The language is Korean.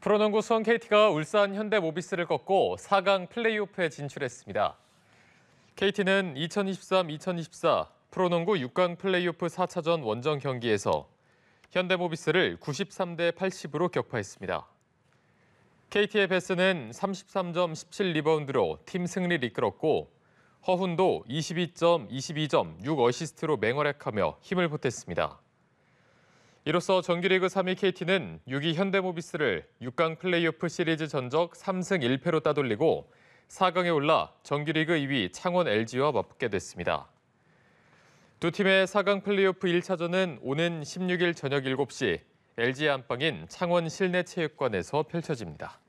프로농구 수원 KT가 울산 현대모비스를 꺾고 4강 플레이오프에 진출했습니다. KT는 2023-2024 프로농구 6강 플레이오프 4차전 원정 경기에서 현대모비스를 93대 80으로 격파했습니다. KT의 베스는 33점 17리바운드로 팀 승리를 이끌었고 허훈도 22점 22점 6어시스트로 맹활약하며 힘을 보탰습니다. 이로써 정규리그 3위 KT는 6위 현대모비스를 6강 플레이오프 시리즈 전적 3승 1패로 따돌리고 4강에 올라 정규리그 2위 창원 LG와 맞붙게 됐습니다. 두 팀의 4강 플레이오프 1차전은 오는 16일 저녁 7시 l g 안방인 창원 실내체육관에서 펼쳐집니다.